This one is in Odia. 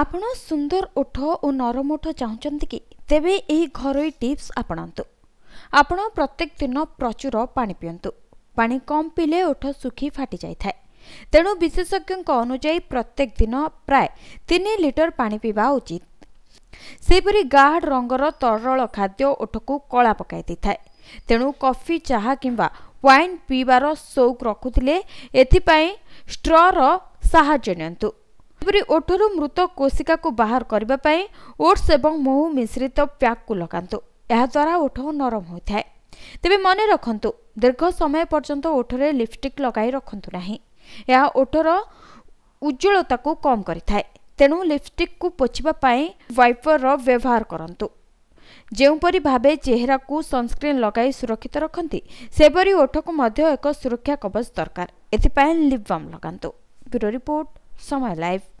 ଆପଣ ସୁନ୍ଦର ଓଠ ଓ ନରମ ଓଠ ଚାହୁଁଛନ୍ତି କି ତେବେ ଏହି ଘରୋଇ ଟିପ୍ସ ଆପଣାନ୍ତୁ ଆପଣ ପ୍ରତ୍ୟେକ ଦିନ ପ୍ରଚୁର ପାଣି ପିଅନ୍ତୁ ପାଣି କମ୍ ପିଇଲେ ଓଠ ଶୁଖି ଫାଟି ଯାଇଥାଏ ତେଣୁ ବିଶେଷଜ୍ଞଙ୍କ ଅନୁଯାୟୀ ପ୍ରତ୍ୟେକ ଦିନ ପ୍ରାୟ ତିନି ଲିଟର ପାଣି ପିଇବା ଉଚିତ ସେହିପରି ଗାଢ଼ ରଙ୍ଗର ତରଳ ଖାଦ୍ୟ ଓଠକୁ କଳା ପକାଇ ଦେଇଥାଏ ତେଣୁ କଫି ଚାହା କିମ୍ବା ୱାଇନ୍ ପିଇବାର ସଉକ ରଖୁଥିଲେ ଏଥିପାଇଁ ଷ୍ଟ୍ରର ସାହାଯ୍ୟ ନିଅନ୍ତୁ ସେହିପରି ଓଠରୁ ମୃତ କୋଷିକାକୁ ବାହାର କରିବା ପାଇଁ ଓଟ୍ସ ଏବଂ ମହୁ ମିଶ୍ରିତ ପ୍ୟାକ୍କୁ ଲଗାନ୍ତୁ ଏହାଦ୍ୱାରା ଓଠ ନରମ ହୋଇଥାଏ ତେବେ ମନେ ରଖନ୍ତୁ ଦୀର୍ଘ ସମୟ ପର୍ଯ୍ୟନ୍ତ ଓଠରେ ଲିପଷ୍ଟିକ୍ ଲଗାଇ ରଖନ୍ତୁ ନାହିଁ ଏହା ଓଠର ଉଜ୍ଜଳତାକୁ କମ୍ କରିଥାଏ ତେଣୁ ଲିପଷ୍ଟିକ୍କୁ ପୋଛିବା ପାଇଁ ୱାଇପର୍ର ବ୍ୟବହାର କରନ୍ତୁ ଯେଉଁପରି ଭାବେ ଚେହେରାକୁ ସନ୍ସ୍କ୍ରିନ୍ ଲଗାଇ ସୁରକ୍ଷିତ ରଖନ୍ତି ସେପରି ଓଠକୁ ମଧ୍ୟ ଏକ ସୁରକ୍ଷା କବଚ ଦରକାର ଏଥିପାଇଁ ଲିପ୍ବମ୍ ଲଗାନ୍ତୁ ବ୍ୟୁରୋ ରିପୋର୍ଟ ସମୟ ଲାଇଭ୍